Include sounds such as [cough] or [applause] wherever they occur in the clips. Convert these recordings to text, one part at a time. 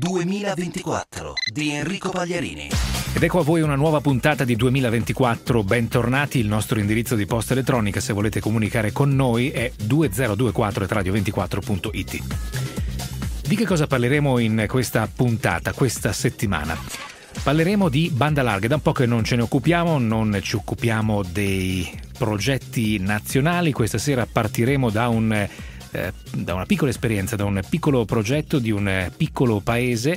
2024 di Enrico Pagliarini. Ed ecco a voi una nuova puntata di 2024. Bentornati. Il nostro indirizzo di posta elettronica, se volete comunicare con noi, è 2024radio24.it. Di che cosa parleremo in questa puntata, questa settimana? Parleremo di banda larga, da un po' che non ce ne occupiamo, non ci occupiamo dei progetti nazionali, questa sera partiremo da un eh, da una piccola esperienza, da un piccolo progetto di un eh, piccolo paese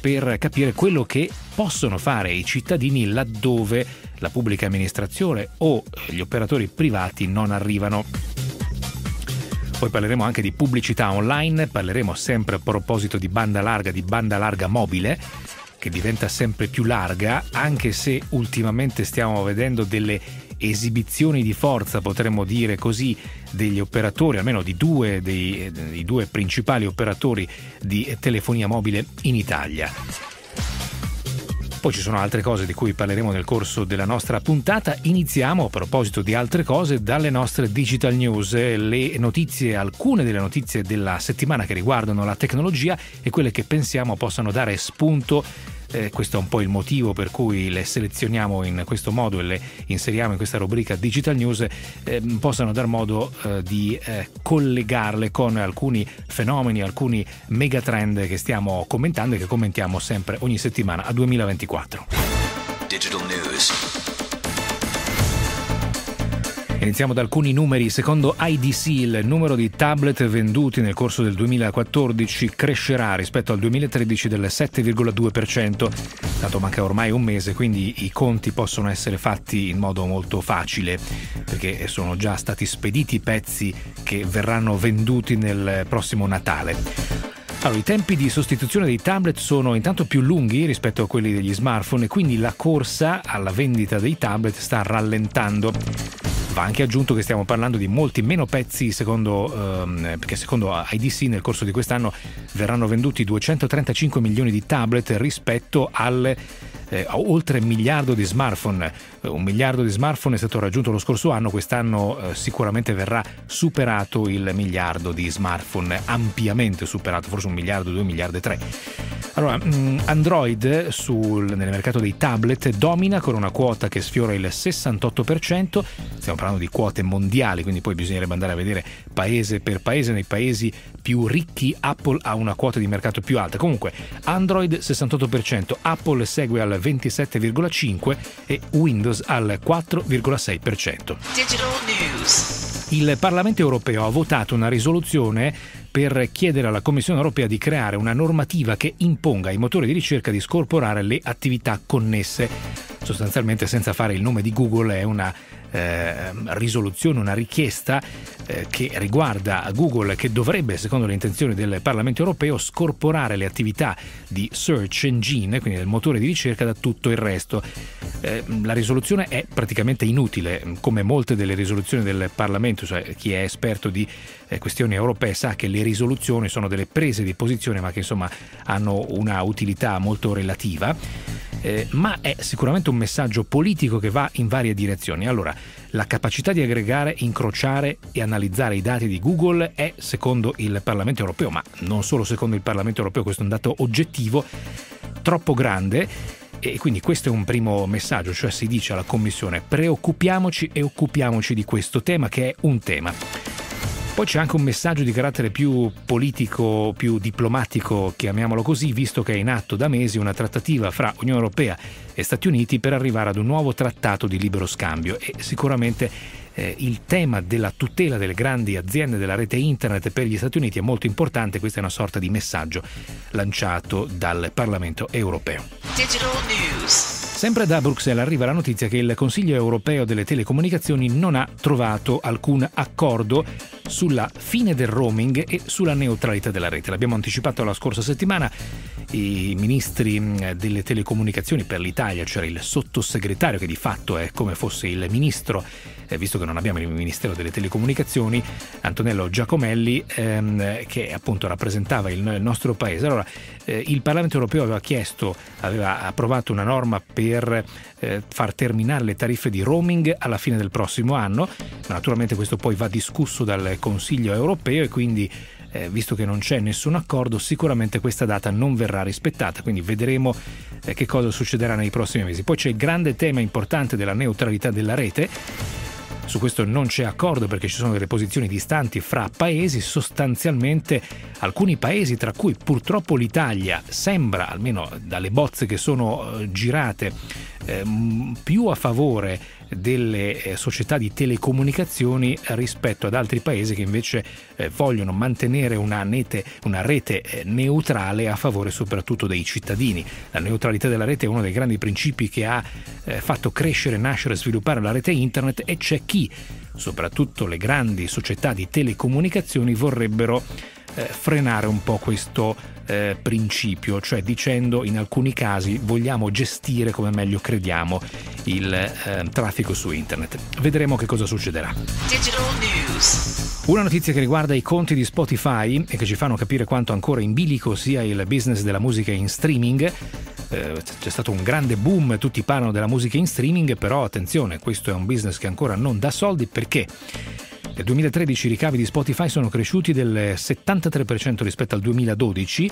per capire quello che possono fare i cittadini laddove la pubblica amministrazione o gli operatori privati non arrivano. Poi parleremo anche di pubblicità online, parleremo sempre a proposito di banda larga, di banda larga mobile, che diventa sempre più larga, anche se ultimamente stiamo vedendo delle esibizioni di forza, potremmo dire così, degli operatori, almeno di due dei, dei due principali operatori di telefonia mobile in Italia. Poi ci sono altre cose di cui parleremo nel corso della nostra puntata. Iniziamo a proposito di altre cose dalle nostre digital news, le notizie, alcune delle notizie della settimana che riguardano la tecnologia e quelle che pensiamo possano dare spunto eh, questo è un po' il motivo per cui le selezioniamo in questo modo e le inseriamo in questa rubrica Digital News, eh, possano dar modo eh, di eh, collegarle con alcuni fenomeni, alcuni megatrend che stiamo commentando e che commentiamo sempre ogni settimana a 2024. Digital News. Iniziamo da alcuni numeri. Secondo IDC il numero di tablet venduti nel corso del 2014 crescerà rispetto al 2013 del 7,2%. Tanto manca ormai un mese, quindi i conti possono essere fatti in modo molto facile, perché sono già stati spediti i pezzi che verranno venduti nel prossimo Natale. Allora, i tempi di sostituzione dei tablet sono intanto più lunghi rispetto a quelli degli smartphone e quindi la corsa alla vendita dei tablet sta rallentando. Va anche aggiunto che stiamo parlando di molti meno pezzi, secondo, ehm, perché secondo IDC nel corso di quest'anno verranno venduti 235 milioni di tablet rispetto al eh, oltre miliardo di smartphone un miliardo di smartphone è stato raggiunto lo scorso anno, quest'anno eh, sicuramente verrà superato il miliardo di smartphone, ampiamente superato, forse un miliardo, due miliardi e tre. Allora, mm, Android sul, nel mercato dei tablet domina con una quota che sfiora il 68%, stiamo parlando di quote mondiali, quindi poi bisognerebbe andare a vedere paese per paese, nei paesi più ricchi Apple ha una quota di mercato più alta, comunque Android 68%, Apple segue al 27,5% e Windows Reuters al 4,6%. Il Parlamento europeo ha votato una risoluzione per chiedere alla Commissione europea di creare una normativa che imponga ai motori di ricerca di scorporare le attività connesse. Sostanzialmente senza fare il nome di Google è una eh, risoluzione, una richiesta eh, che riguarda Google che dovrebbe, secondo le intenzioni del Parlamento europeo, scorporare le attività di search engine, quindi del motore di ricerca, da tutto il resto. Ehm, la risoluzione è praticamente inutile, come molte delle risoluzioni del Parlamento, cioè chi è esperto di eh, questioni europee sa che le risoluzioni sono delle prese di posizione ma che insomma hanno una utilità molto relativa eh, ma è sicuramente un messaggio politico che va in varie direzioni. Allora, la capacità di aggregare, incrociare e analizzare i dati di Google è, secondo il Parlamento europeo, ma non solo secondo il Parlamento europeo, questo è un dato oggettivo, troppo grande. E quindi questo è un primo messaggio, cioè si dice alla Commissione preoccupiamoci e occupiamoci di questo tema che è un tema. Poi c'è anche un messaggio di carattere più politico, più diplomatico, chiamiamolo così, visto che è in atto da mesi una trattativa fra Unione Europea e Stati Uniti per arrivare ad un nuovo trattato di libero scambio e sicuramente eh, il tema della tutela delle grandi aziende della rete internet per gli Stati Uniti è molto importante, questo è una sorta di messaggio lanciato dal Parlamento europeo. Digital News. Sempre da Bruxelles arriva la notizia che il Consiglio europeo delle telecomunicazioni non ha trovato alcun accordo sulla fine del roaming e sulla neutralità della rete. L'abbiamo anticipato la scorsa settimana, i ministri mm, delle telecomunicazioni per l'Italia, cioè il sottosegretario che di fatto è come fosse il ministro, eh, visto che non abbiamo il Ministero delle Telecomunicazioni, Antonello Giacomelli, ehm, che appunto rappresentava il nostro paese. Allora, eh, il Parlamento europeo aveva chiesto, aveva approvato una norma per eh, far terminare le tariffe di roaming alla fine del prossimo anno, naturalmente questo poi va discusso dal Consiglio europeo e quindi eh, visto che non c'è nessun accordo, sicuramente questa data non verrà rispettata, quindi vedremo eh, che cosa succederà nei prossimi mesi. Poi c'è il grande tema importante della neutralità della rete su questo non c'è accordo perché ci sono delle posizioni distanti fra paesi, sostanzialmente alcuni paesi tra cui purtroppo l'Italia sembra, almeno dalle bozze che sono eh, girate, eh, più a favore delle eh, società di telecomunicazioni rispetto ad altri paesi che invece eh, vogliono mantenere una, nete, una rete eh, neutrale a favore soprattutto dei cittadini. La neutralità della rete è uno dei grandi principi che ha fatto crescere, nascere e sviluppare la rete internet e c'è chi, soprattutto le grandi società di telecomunicazioni, vorrebbero eh, frenare un po' questo eh, principio, cioè dicendo in alcuni casi vogliamo gestire come meglio crediamo il eh, traffico su internet. Vedremo che cosa succederà. Una notizia che riguarda i conti di Spotify e che ci fanno capire quanto ancora in bilico sia il business della musica in streaming eh, c'è stato un grande boom, tutti parlano della musica in streaming, però attenzione, questo è un business che ancora non dà soldi perché nel 2013 i ricavi di Spotify sono cresciuti del 73% rispetto al 2012,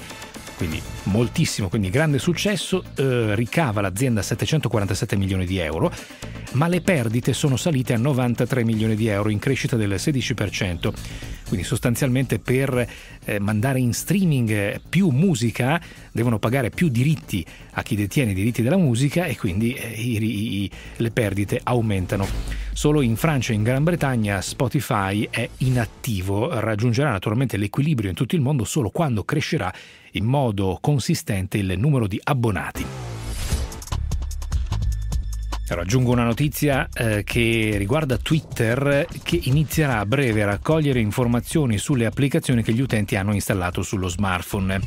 quindi moltissimo, quindi grande successo, eh, ricava l'azienda 747 milioni di euro, ma le perdite sono salite a 93 milioni di euro in crescita del 16% quindi sostanzialmente per eh, mandare in streaming eh, più musica devono pagare più diritti a chi detiene i diritti della musica e quindi eh, i, i, le perdite aumentano. Solo in Francia e in Gran Bretagna Spotify è inattivo, raggiungerà naturalmente l'equilibrio in tutto il mondo solo quando crescerà in modo consistente il numero di abbonati. Però aggiungo una notizia eh, che riguarda Twitter che inizierà a breve a raccogliere informazioni sulle applicazioni che gli utenti hanno installato sullo smartphone.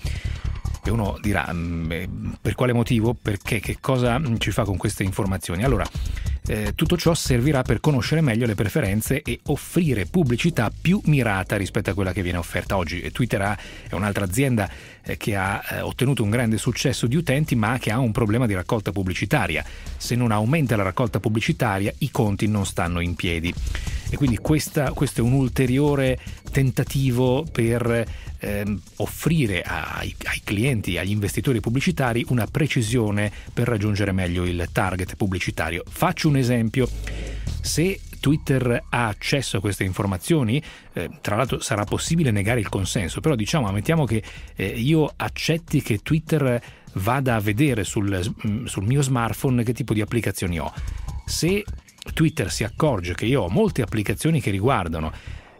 E uno dirà mm, eh, per quale motivo, perché, che cosa mm, ci fa con queste informazioni. Allora, eh, tutto ciò servirà per conoscere meglio le preferenze e offrire pubblicità più mirata rispetto a quella che viene offerta oggi. Twitter è un'altra azienda eh, che ha eh, ottenuto un grande successo di utenti ma che ha un problema di raccolta pubblicitaria. Se non aumenta la raccolta pubblicitaria i conti non stanno in piedi. E quindi questa, questo è un ulteriore tentativo per ehm, offrire ai, ai, clienti, agli investitori pubblicitari una precisione per raggiungere meglio il target pubblicitario. Faccio un esempio. Se Twitter ha accesso a queste informazioni? Eh, tra l'altro sarà possibile negare il consenso, però diciamo, ammettiamo che eh, io accetti che Twitter vada a vedere sul, mm, sul mio smartphone che tipo di applicazioni ho. Se Twitter si accorge che io ho molte applicazioni che riguardano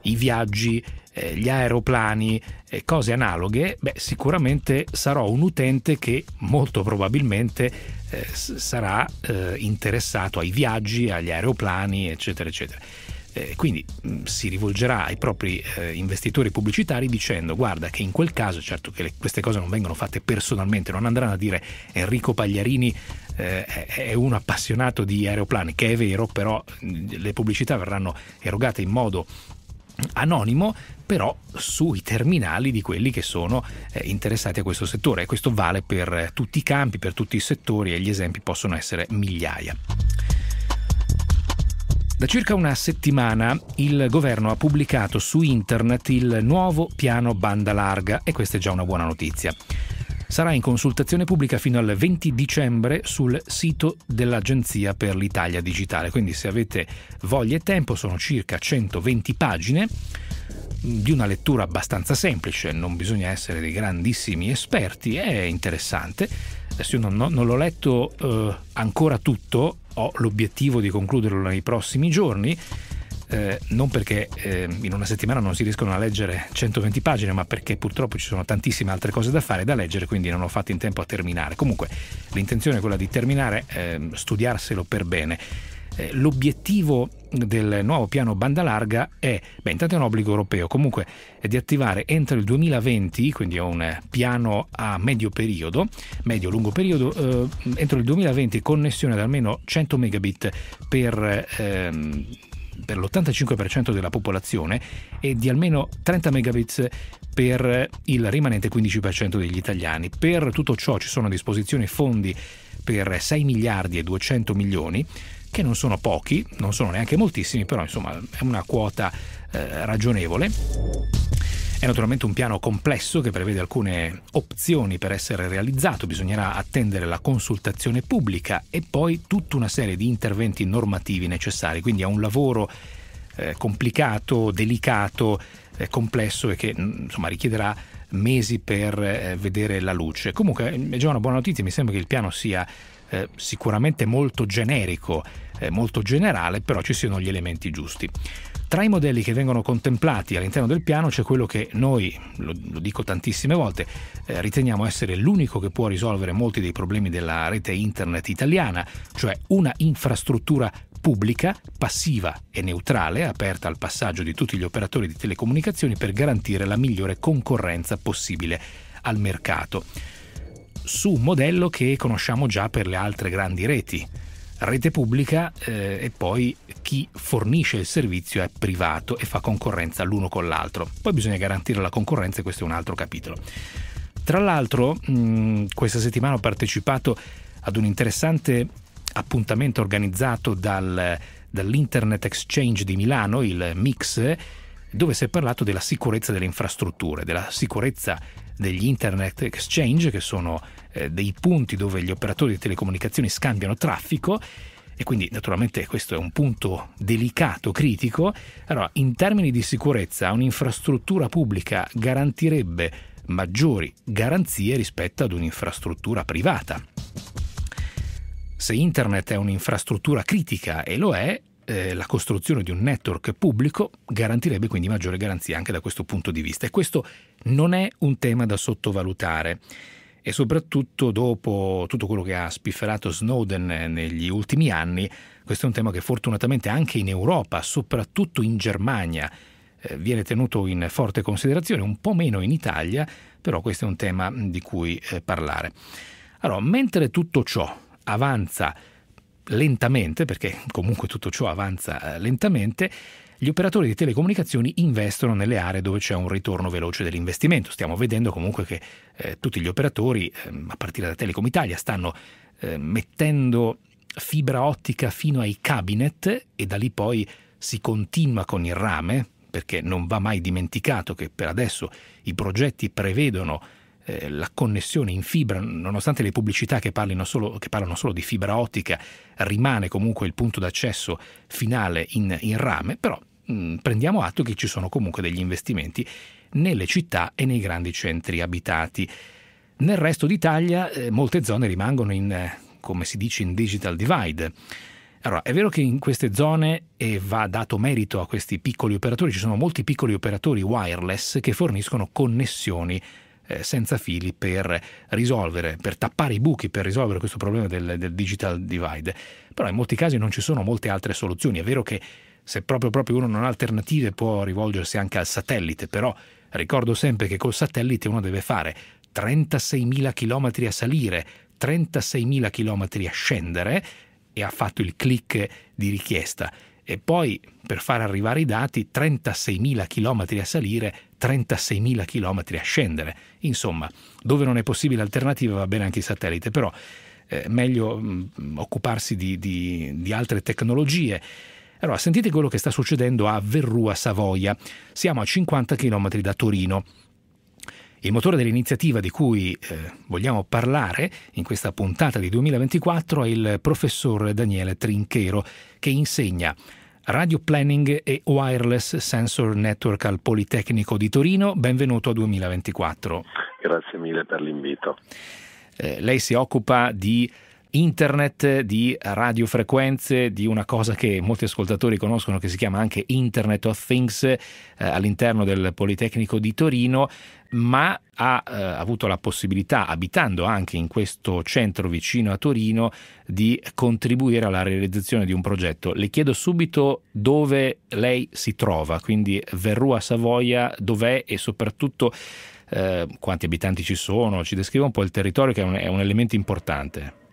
i viaggi, eh, gli aeroplani, cose analoghe, beh, sicuramente sarò un utente che molto probabilmente eh, sarà eh, interessato ai viaggi, agli aeroplani, eccetera, eccetera. Eh, quindi mm, si rivolgerà ai propri eh, investitori pubblicitari dicendo guarda che in quel caso, certo che le, queste cose non vengono fatte personalmente, non andranno a dire Enrico Pagliarini eh, è un appassionato di aeroplani, che è vero, però mm, le pubblicità verranno erogate in modo anonimo però sui terminali di quelli che sono eh, interessati a questo settore e questo vale per eh, tutti i campi, per tutti i settori e gli esempi possono essere migliaia. Da circa una settimana il governo ha pubblicato su internet il nuovo piano banda larga e questa è già una buona notizia sarà in consultazione pubblica fino al 20 dicembre sul sito dell'Agenzia per l'Italia Digitale. Quindi se avete voglia e tempo sono circa 120 pagine mm, di una lettura abbastanza semplice, non bisogna essere dei grandissimi esperti, è interessante. Adesso io non, non l'ho letto eh, ancora tutto, ho l'obiettivo di concluderlo nei prossimi giorni eh, non perché eh, in una settimana non si riescono a leggere 120 pagine, ma perché purtroppo ci sono tantissime altre cose da fare e da leggere, quindi non ho fatto in tempo a terminare. Comunque l'intenzione è quella di terminare, eh, studiarselo per bene. Eh, l'obiettivo del nuovo piano banda larga è, beh, intanto è un obbligo europeo, comunque è di attivare entro il 2020, quindi è un piano a medio periodo, medio-lungo periodo, eh, entro il 2020 connessione ad almeno 100 megabit per ehm, per l'85% della popolazione e di almeno 30 megabits per il rimanente 15% degli italiani. Per tutto ciò ci sono a disposizione fondi per 6 miliardi e 200 milioni che non sono pochi, non sono neanche moltissimi, però insomma è una quota eh, ragionevole. È naturalmente un piano complesso che prevede alcune opzioni per essere realizzato, bisognerà attendere la consultazione pubblica e poi tutta una serie di interventi normativi necessari, quindi è un lavoro eh, complicato, delicato, eh, complesso e che mm, insomma, richiederà mesi per eh, vedere la luce. Comunque è eh, già una buona notizia, mi sembra che il piano sia eh, sicuramente molto generico eh, molto generale, però ci siano gli elementi giusti. Tra i modelli che vengono contemplati all'interno del piano c'è quello che noi, lo, lo dico tantissime volte, eh, riteniamo essere l'unico che può risolvere molti dei problemi della rete internet italiana, cioè una infrastruttura pubblica, passiva e neutrale, aperta al passaggio di tutti gli operatori di telecomunicazioni per garantire la migliore concorrenza possibile al mercato, su un modello che conosciamo già per le altre grandi reti rete pubblica eh, e poi chi fornisce il servizio è privato e fa concorrenza l'uno con l'altro. Poi bisogna garantire la concorrenza e questo è un altro capitolo. Tra l'altro mh, mm, questa settimana ho partecipato ad un interessante appuntamento organizzato dal, dall'Internet Exchange di Milano, il MIX, dove si è parlato della sicurezza delle infrastrutture, della sicurezza degli Internet Exchange, che sono eh, dei punti dove gli operatori di telecomunicazioni scambiano traffico e quindi naturalmente questo è un punto delicato, critico. Allora, in termini di sicurezza, un'infrastruttura pubblica garantirebbe maggiori garanzie rispetto ad un'infrastruttura privata. Se Internet è un'infrastruttura critica e lo è, eh, la costruzione di un network pubblico garantirebbe quindi maggiore garanzia anche da questo punto di vista. E questo non è un tema da sottovalutare e soprattutto dopo tutto quello che ha spifferato Snowden negli ultimi anni, questo è un tema che fortunatamente anche in Europa, soprattutto in Germania, eh, viene tenuto in forte considerazione, un po' meno in Italia, però questo è un tema di cui eh, parlare. Allora, mentre tutto ciò avanza lentamente, perché comunque tutto ciò avanza eh, lentamente, gli operatori di telecomunicazioni investono nelle aree dove c'è un ritorno veloce dell'investimento. Stiamo vedendo comunque che eh, tutti gli operatori, eh, a partire da Telecom Italia, stanno eh, mettendo fibra ottica fino ai cabinet e da lì poi si continua con il rame, perché non va mai dimenticato che per adesso i progetti prevedono eh, la connessione in fibra, nonostante le pubblicità che, solo, che, parlano solo di fibra ottica, rimane comunque il punto d'accesso finale in, in rame, però mh, mm, prendiamo atto che ci sono comunque degli investimenti nelle città e nei grandi centri abitati. Nel resto d'Italia eh, molte zone rimangono in, eh, come si dice, in digital divide. Allora, è vero che in queste zone, e va dato merito a questi piccoli operatori, ci sono molti piccoli operatori wireless che forniscono connessioni eh, senza fili per risolvere, per tappare i buchi, per risolvere questo problema del, del digital divide. Però in molti casi non ci sono molte altre soluzioni. È vero che se proprio, proprio uno non ha alternative può rivolgersi anche al satellite, però ricordo sempre che col satellite uno deve fare 36.000 km a salire, 36.000 km a scendere e ha fatto il click di richiesta. E poi per far arrivare i dati 36.000 km a salire, 36.000 km a scendere. Insomma, dove non è possibile alternativa va bene anche il satellite, però eh, meglio mh, mm, occuparsi di, di, di altre tecnologie. Allora, sentite quello che sta succedendo a Verrua Savoia. Siamo a 50 km da Torino. Il motore dell'iniziativa di cui eh, vogliamo parlare in questa puntata di 2024 è il professor Daniele Trinchero, che insegna Radio Planning e Wireless Sensor Network al Politecnico di Torino. Benvenuto a 2024. Grazie mille per l'invito. Eh, lei si occupa di internet, di radiofrequenze, di una cosa che molti ascoltatori conoscono che si chiama anche Internet of Things eh, all'interno del Politecnico di Torino, ma ha eh, avuto la possibilità, abitando anche in questo centro vicino a Torino, di contribuire alla realizzazione di un progetto. Le chiedo subito dove lei si trova, quindi Verrua Savoia dov'è e soprattutto eh, quanti abitanti ci sono, ci descrive un po' il territorio che è un, è un elemento importante.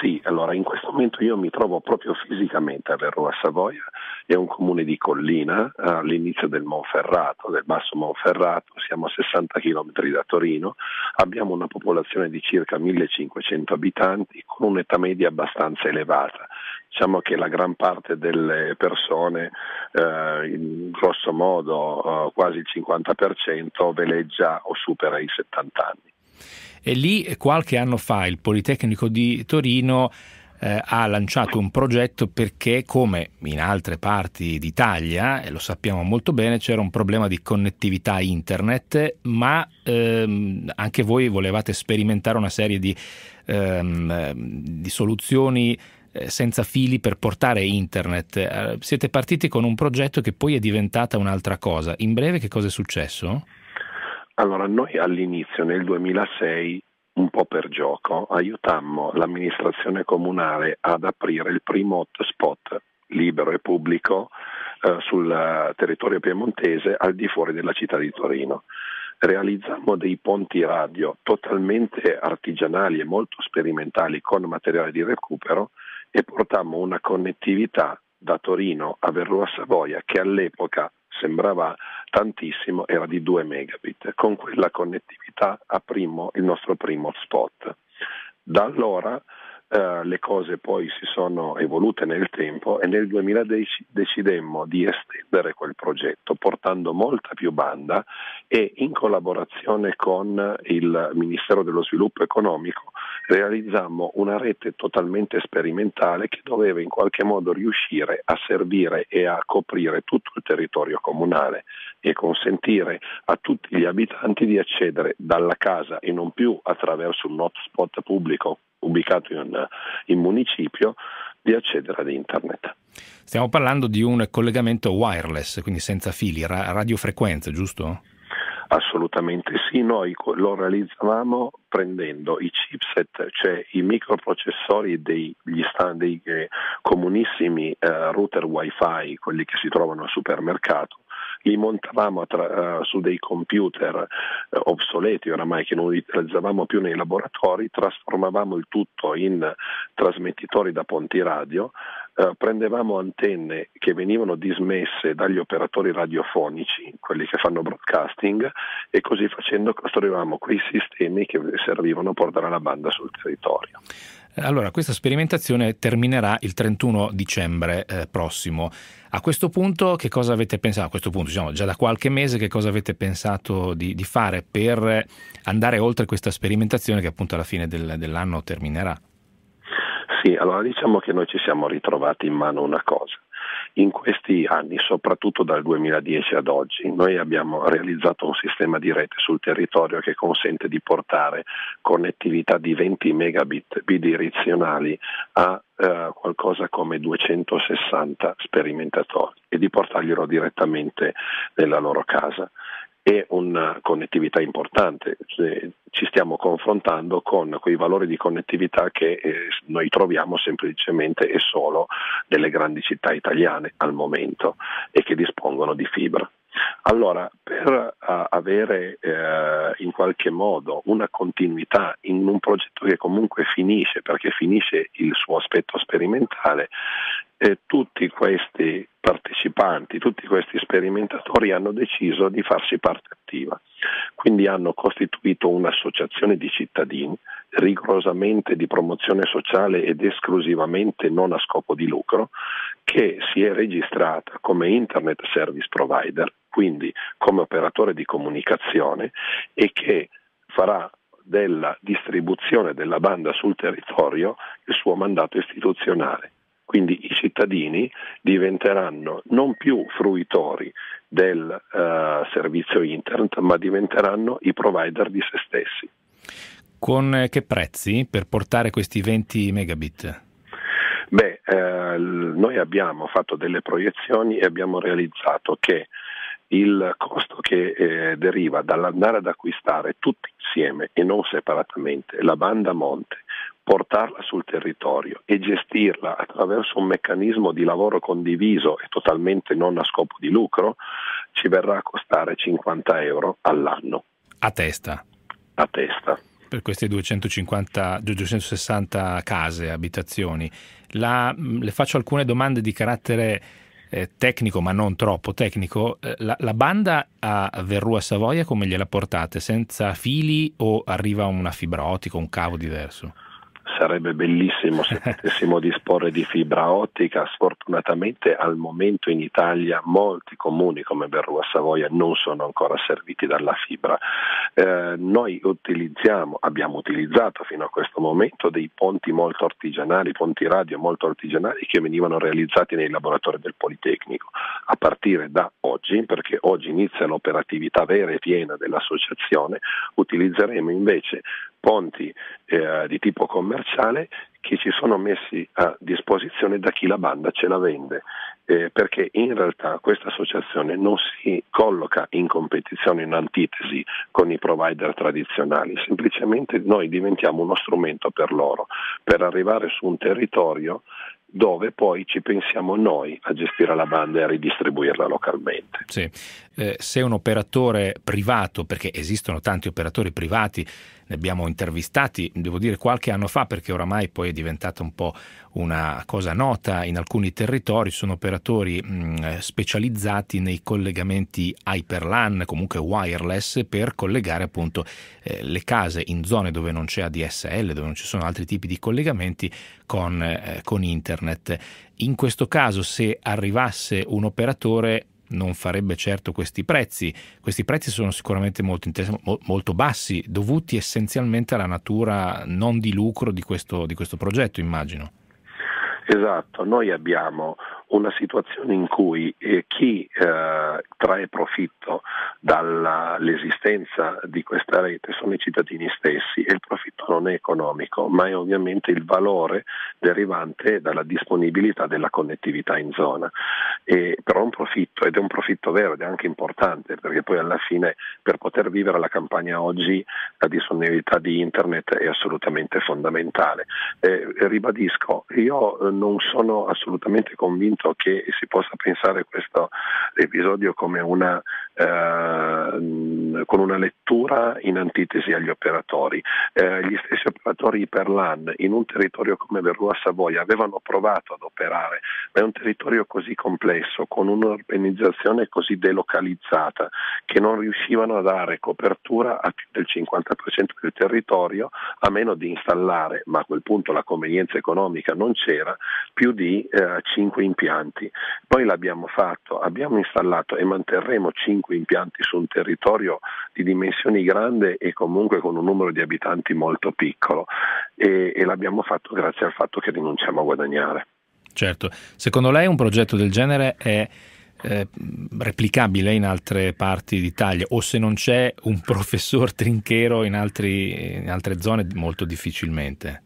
Sì, allora in questo momento io mi trovo proprio fisicamente a Verroa Savoia, è un comune di collina all'inizio del Monferrato, del Basso Monferrato, siamo a 60 km da Torino, abbiamo una popolazione di circa 1500 abitanti con un'età media abbastanza elevata. Diciamo che la gran parte delle persone, eh, in grosso modo eh, quasi il 50%, veleggia o supera i 70 anni. E lì qualche anno fa il Politecnico di Torino eh, ha lanciato un progetto perché, come in altre parti d'Italia, e lo sappiamo molto bene, c'era un problema di connettività internet, ma ehm, anche voi volevate sperimentare una serie di, ehm, di soluzioni eh, senza fili per portare internet. Eh, siete partiti con un progetto che poi è diventata un'altra cosa. In breve che cosa è successo? Allora, noi all'inizio, nel 2006, un po' per gioco, aiutammo l'amministrazione comunale ad aprire il primo hotspot libero e pubblico eh, sul territorio piemontese al di fuori della città di Torino. Realizzammo dei ponti radio totalmente artigianali e molto sperimentali con materiale di recupero e portammo una connettività da Torino a Verrua Savoia che all'epoca sembrava tantissimo, era di 2 megabit. Con quella connettività aprimo il nostro primo spot. Da allora eh, le cose poi si sono evolute nel tempo e nel 2010 decidemmo di estendere quel progetto portando molta più banda e in collaborazione con il Ministero dello Sviluppo Economico realizzammo una rete totalmente sperimentale che doveva in qualche modo riuscire a servire e a coprire tutto il territorio comunale e consentire a tutti gli abitanti di accedere dalla casa e non più attraverso un hotspot pubblico ubicato in, in municipio, di accedere ad internet. Stiamo parlando di un collegamento wireless, quindi senza fili, ra- radiofrequenza, giusto? Assolutamente sì, noi lo realizzavamo prendendo i chipset, cioè i microprocessori degli stand, dei eh, comunissimi eh, router wifi, quelli che si trovano al supermercato, li montavamo tra, eh, su dei computer eh, obsoleti oramai che non utilizzavamo più nei laboratori, trasformavamo il tutto in trasmettitori da ponti radio, eh, prendevamo antenne che venivano dismesse dagli operatori radiofonici, quelli che fanno broadcasting, e così facendo costruivamo quei sistemi che servivano a portare la banda sul territorio. Allora, questa sperimentazione terminerà il 31 dicembre eh, prossimo. A questo punto che cosa avete pensato? A questo punto, diciamo, già da qualche mese che cosa avete pensato di, di fare per andare oltre questa sperimentazione che appunto alla fine del, dell'anno terminerà? Sì, allora diciamo che noi ci siamo ritrovati in mano una cosa, in questi anni, soprattutto dal 2010 ad oggi, noi abbiamo realizzato un sistema di rete sul territorio che consente di portare connettività di 20 megabit bidirezionali a eh, qualcosa come 260 sperimentatori e di portarglielo direttamente nella loro casa è una connettività importante, ci stiamo confrontando con quei valori di connettività che eh, noi troviamo semplicemente e solo nelle grandi città italiane al momento e che dispongono di fibra. Allora, per uh, avere eh, in qualche modo una continuità in un progetto che comunque finisce, perché finisce il suo aspetto sperimentale, eh, tutti questi partecipanti, tutti questi sperimentatori hanno deciso di farsi parte attiva, quindi hanno costituito un'associazione di cittadini rigorosamente di promozione sociale ed esclusivamente non a scopo di lucro che si è registrata come Internet Service Provider, quindi come operatore di comunicazione e che farà della distribuzione della banda sul territorio il suo mandato istituzionale quindi i cittadini diventeranno non più fruitori del uh, servizio internet, ma diventeranno i provider di se stessi. Con eh, che prezzi per portare questi 20 megabit? Beh, eh, noi abbiamo fatto delle proiezioni e abbiamo realizzato che il costo che eh, deriva dall'andare ad acquistare tutti insieme e non separatamente la banda monte portarla sul territorio e gestirla attraverso un meccanismo di lavoro condiviso e totalmente non a scopo di lucro ci verrà a costare 50 euro all'anno. A testa? A testa. Per queste 250, 260 case, abitazioni. La, le faccio alcune domande di carattere eh, tecnico, ma non troppo tecnico. Eh, la, la banda a Verrua Savoia come gliela portate? Senza fili o arriva una fibra ottica, un cavo diverso? sarebbe bellissimo se [laughs] potessimo disporre di fibra ottica. Sfortunatamente al momento in Italia molti comuni come Berrua Savoia non sono ancora serviti dalla fibra. Eh, noi utilizziamo, abbiamo utilizzato fino a questo momento dei ponti molto artigianali, ponti radio molto artigianali che venivano realizzati nei laboratori del Politecnico. A partire da oggi, perché oggi inizia l'operatività vera e piena dell'associazione, utilizzeremo invece ponti eh, di tipo commerciale commerciale che ci sono messi a disposizione da chi la banda ce la vende, eh, perché in realtà questa associazione non si colloca in competizione, in antitesi con i provider tradizionali, semplicemente noi diventiamo uno strumento per loro, per arrivare su un territorio dove poi ci pensiamo noi a gestire la banda e a ridistribuirla localmente. Sì. Eh, se un operatore privato, perché esistono tanti operatori privati, ne abbiamo intervistati, devo dire qualche anno fa, perché oramai poi è diventata un po' una cosa nota in alcuni territori, sono operatori mm, eh, specializzati nei collegamenti hyperlan, comunque wireless, per collegare appunto eh, le case in zone dove non c'è ADSL, dove non ci sono altri tipi di collegamenti con, eh, con internet. In questo caso se arrivasse un operatore non farebbe certo questi prezzi. Questi prezzi sono sicuramente molto, molto bassi, dovuti essenzialmente alla natura non di lucro di questo, di questo progetto, immagino. Esatto, noi abbiamo una situazione in cui eh, chi eh, trae profitto dall'esistenza di questa rete sono i cittadini stessi e il profitto non è economico, ma è ovviamente il valore derivante dalla disponibilità della connettività in zona. E, però un profitto ed è un profitto vero ed è anche importante perché poi alla fine per poter vivere la campagna oggi la disponibilità di internet è assolutamente fondamentale. Eh, ribadisco, io non sono assolutamente convinto convinto che si possa pensare questo episodio come una, eh, con una lettura in antitesi agli operatori. Eh, gli stessi operatori per l'AN in un territorio come Verrua Savoia avevano provato ad operare, ma è un territorio così complesso, con un'organizzazione così delocalizzata, che non riuscivano a dare copertura a più del 50% del territorio, a meno di installare, ma a quel punto la convenienza economica non c'era, più di eh, 5 impianti impianti. Poi l'abbiamo fatto, abbiamo installato e manterremo 5 impianti su un territorio di dimensioni grandi e comunque con un numero di abitanti molto piccolo e, e l'abbiamo fatto grazie al fatto che rinunciamo a guadagnare. Certo, secondo lei un progetto del genere è eh, replicabile in altre parti d'Italia o se non c'è un [laughs] professor trinchero in, altri, in altre zone molto difficilmente?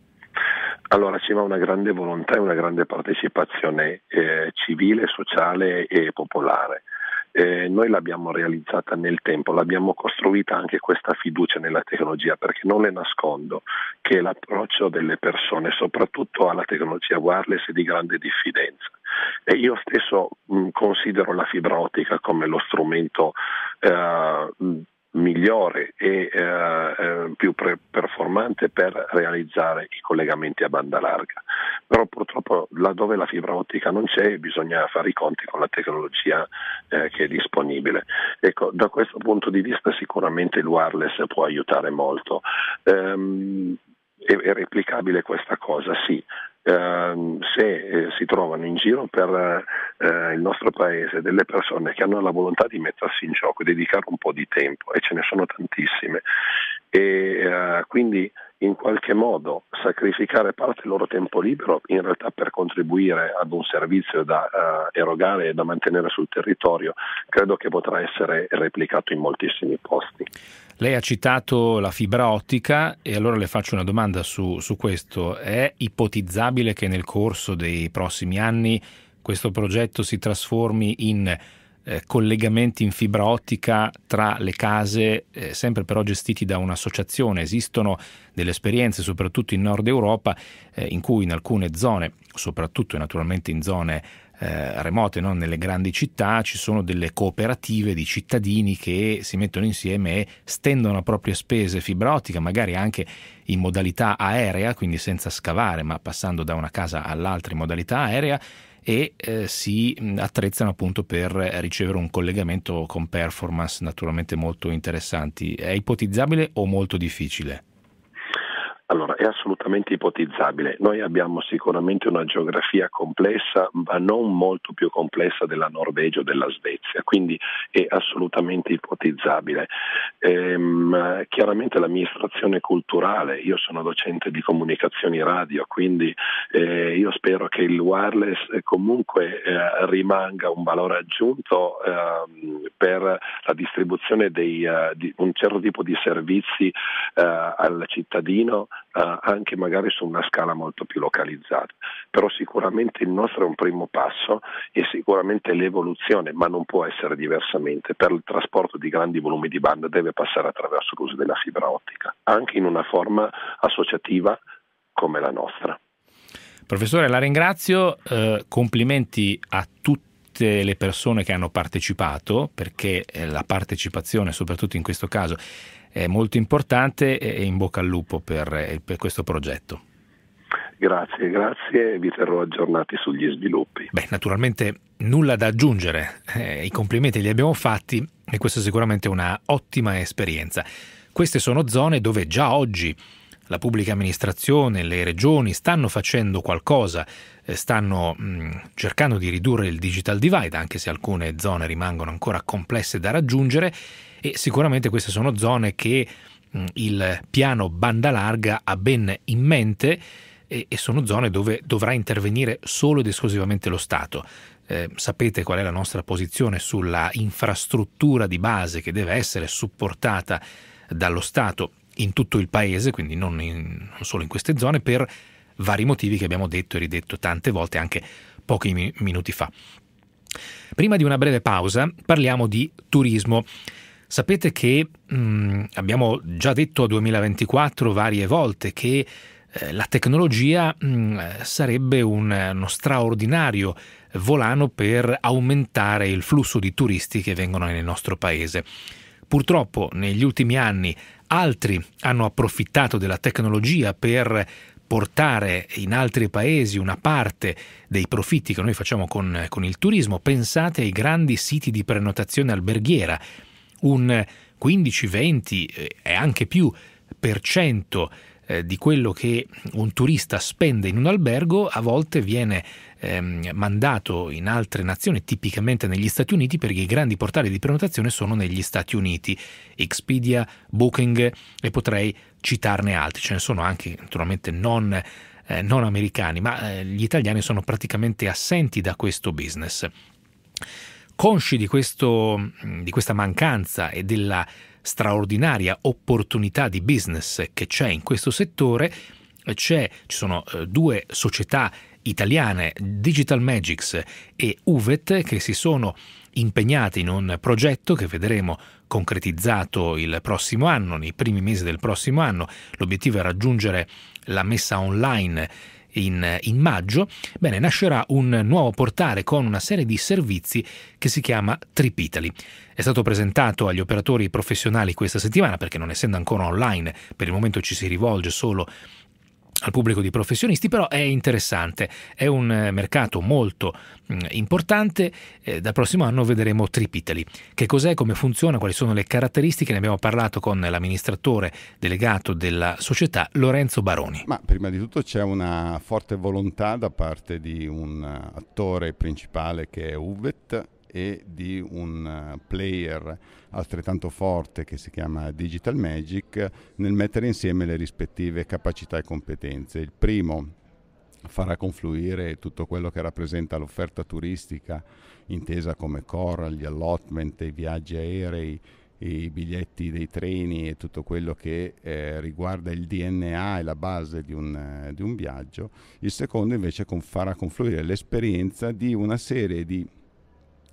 Allora ci va una grande volontà e una grande partecipazione eh, civile, sociale e popolare. Eh, noi l'abbiamo realizzata nel tempo, l'abbiamo costruita anche questa fiducia nella tecnologia, perché non le nascondo che l'approccio delle persone, soprattutto alla tecnologia wireless, è di grande diffidenza. E io stesso mh, considero la fibra ottica come lo strumento eh, migliore e eh, eh, più pre- performante per realizzare i collegamenti a banda larga. Però purtroppo laddove la fibra ottica non c'è bisogna fare i conti con la tecnologia eh, che è disponibile. Ecco, da questo punto di vista sicuramente il wireless può aiutare molto. Ehm, è, replicabile questa cosa? Sì, Ehm, se eh, si trovano in giro per eh, il nostro paese delle persone che hanno la volontà di mettersi in gioco, dedicare un po' di tempo e ce ne sono tantissime. E, eh, quindi in qualche modo sacrificare parte del loro tempo libero in realtà per contribuire ad un servizio da eh, erogare e da mantenere sul territorio, credo che potrà essere replicato in moltissimi posti. Lei ha citato la fibra ottica e allora le faccio una domanda su, su questo. È ipotizzabile che nel corso dei prossimi anni questo progetto si trasformi in eh, collegamenti in fibra ottica tra le case, eh, sempre però gestiti da un'associazione. Esistono delle esperienze, soprattutto in Nord Europa, eh, in cui in alcune zone, soprattutto naturalmente in zone eh, remote, non nelle grandi città, ci sono delle cooperative di cittadini che si mettono insieme e stendono a proprie spese fibra ottica, magari anche in modalità aerea, quindi senza scavare, ma passando da una casa all'altra in modalità aerea e eh, si attrezzano appunto per ricevere un collegamento con performance naturalmente molto interessanti. È ipotizzabile o molto difficile? Allora, è assolutamente ipotizzabile. Noi abbiamo sicuramente una geografia complessa, ma non molto più complessa della Norvegia o della Svezia, quindi è assolutamente ipotizzabile. Ehm, chiaramente l'amministrazione culturale, io sono docente di comunicazioni radio, quindi eh, io spero che il wireless comunque eh, rimanga un valore aggiunto eh, per la distribuzione dei, eh, di un certo tipo di servizi eh, al cittadino eh, anche magari su una scala molto più localizzata. Però sicuramente il nostro è un primo passo e sicuramente l'evoluzione, ma non può essere diversamente, per il trasporto di grandi volumi di banda deve passare attraverso l'uso della fibra ottica, anche in una forma associativa come la nostra. Professore, la ringrazio, eh, complimenti a tutte le persone che hanno partecipato, perché eh, la partecipazione, soprattutto in questo caso, è molto importante e in bocca al lupo per, eh, per questo progetto. Grazie, grazie, vi terrò aggiornati sugli sviluppi. Beh, naturalmente nulla da aggiungere, eh, i complimenti li abbiamo fatti e questa è sicuramente una ottima esperienza. Queste sono zone dove già oggi la pubblica amministrazione, le regioni stanno facendo qualcosa, eh, stanno mm, cercando di ridurre il digital divide, anche se alcune zone rimangono ancora complesse da raggiungere e sicuramente queste sono zone che mm, il piano banda larga ha ben in mente e, sono zone dove dovrà intervenire solo ed esclusivamente lo Stato. Eh, sapete qual è la nostra posizione sulla infrastruttura di base che deve essere supportata dallo Stato in tutto il paese, quindi non, in, non solo in queste zone, per vari motivi che abbiamo detto e ridetto tante volte anche pochi minuti fa. Prima di una breve pausa parliamo di turismo. Sapete che mh, mm, abbiamo già detto a 2024 varie volte che eh, la tecnologia mh, mm, sarebbe un, uno straordinario volano per aumentare il flusso di turisti che vengono nel nostro paese. Purtroppo negli ultimi anni altri hanno approfittato della tecnologia per portare in altri paesi una parte dei profitti che noi facciamo con, con il turismo. Pensate ai grandi siti di prenotazione alberghiera un 15, 20 e anche più per cento eh, di quello che un turista spende in un albergo a volte viene ehm, mandato in altre nazioni, tipicamente negli Stati Uniti, perché i grandi portali di prenotazione sono negli Stati Uniti, Expedia, Booking e potrei citarne altri, ce ne sono anche naturalmente non, eh, non americani, ma eh, gli italiani sono praticamente assenti da questo business. Consci di, questo, mm, di questa mancanza e della straordinaria opportunità di business che c'è in questo settore, ci sono eh, due società italiane, Digital Magics e Uvet, che si sono impegnate in un progetto che vedremo concretizzato il prossimo anno, nei primi mesi del prossimo anno. L'obiettivo è raggiungere la messa online in, in maggio, bene, nascerà un nuovo portale con una serie di servizi che si chiama Tripitali. È stato presentato agli operatori professionali questa settimana perché non essendo ancora online per il momento ci si rivolge solo a al pubblico di professionisti, però è interessante, è un eh, mercato molto mm, importante, eh, dal prossimo anno vedremo Tripitali. Che cos'è, come funziona, quali sono le caratteristiche, ne abbiamo parlato con l'amministratore delegato della società Lorenzo Baroni. Ma prima di tutto c'è una forte volontà da parte di un attore principale che è Uvet e di un eh, player altrettanto forte che si chiama Digital Magic nel mettere insieme le rispettive capacità e competenze. Il primo farà confluire tutto quello che rappresenta l'offerta turistica intesa come coral, gli allotment, i viaggi aerei, i biglietti dei treni e tutto quello che eh, riguarda il DNA e la base di un, eh, di un viaggio. Il secondo invece con, farà confluire l'esperienza di una serie di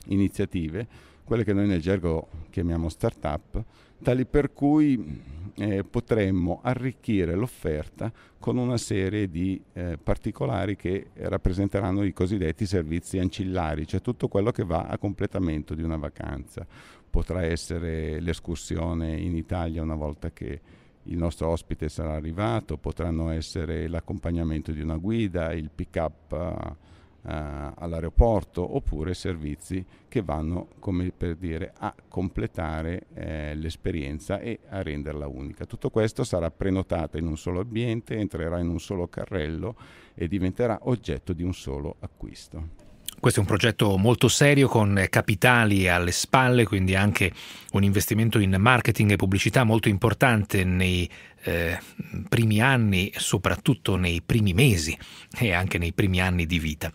iniziative, quelle che noi nel gergo chiamiamo start-up, tali per cui eh, potremmo arricchire l'offerta con una serie di eh, particolari che rappresenteranno i cosiddetti servizi ancillari, cioè tutto quello che va a completamento di una vacanza. Potrà essere l'escursione in Italia una volta che il nostro ospite sarà arrivato, potranno essere l'accompagnamento di una guida, il pick-up eh, eh, all'aeroporto oppure servizi che vanno come per dire a completare eh, l'esperienza e a renderla unica. Tutto questo sarà prenotato in un solo ambiente, entrerà in un solo carrello e diventerà oggetto di un solo acquisto. Questo è un progetto molto serio con capitali alle spalle, quindi anche un investimento in marketing e pubblicità molto importante nei eh, primi anni, soprattutto nei primi mesi e anche nei primi anni di vita.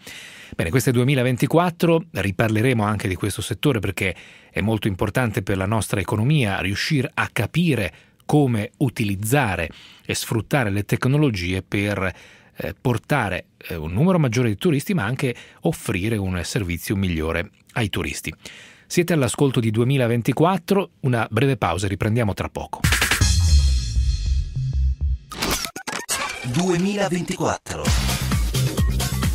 Bene, questo è 2024, riparleremo anche di questo settore perché è molto importante per la nostra economia riuscire a capire come utilizzare e sfruttare le tecnologie per eh, portare eh, un numero maggiore di turisti ma anche offrire un servizio migliore ai turisti. Siete all'ascolto di 2024, una breve pausa, riprendiamo tra poco. 2024.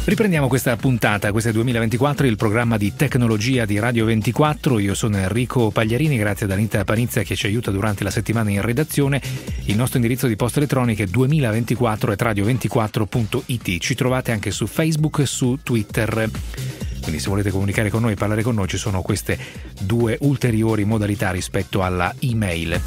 Riprendiamo questa puntata, questo è 2024, il programma di tecnologia di Radio 24. Io sono Enrico Pagliarini, grazie ad Anita Panizia che ci aiuta durante la settimana in redazione. Il nostro indirizzo di posta elettronica è 2024 at radio24.it. Ci trovate anche su Facebook e su Twitter. Quindi se volete comunicare con noi e parlare con noi ci sono queste due ulteriori modalità rispetto alla email.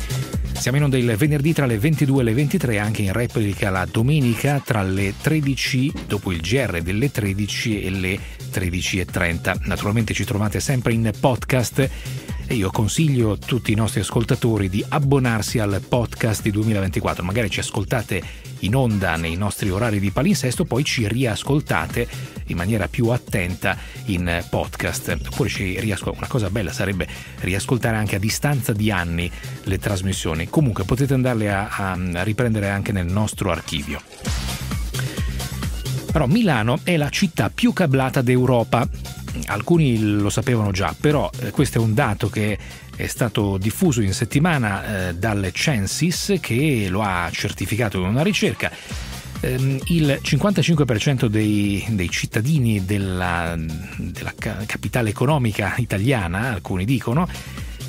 Siamo in onda il venerdì tra le 22 e le 23, anche in replica la domenica tra le 13, dopo il GR delle 13 e le 13.30. Naturalmente ci trovate sempre in podcast e io consiglio a tutti i nostri ascoltatori di abbonarsi al podcast di 2024. Magari ci ascoltate in onda nei nostri orari di palinsesto, poi ci riascoltate in maniera più attenta in podcast. Oppure ci riascoltate. Una cosa bella sarebbe riascoltare anche a distanza di anni le trasmissioni. Comunque potete andarle a, a riprendere anche nel nostro archivio. Però Milano è la città più cablata d'Europa alcuni lo sapevano già, però eh, questo è un dato che è stato diffuso in settimana eh, dal Censis che lo ha certificato in una ricerca. Ehm, il 55% dei, dei cittadini della, della capitale economica italiana, alcuni dicono,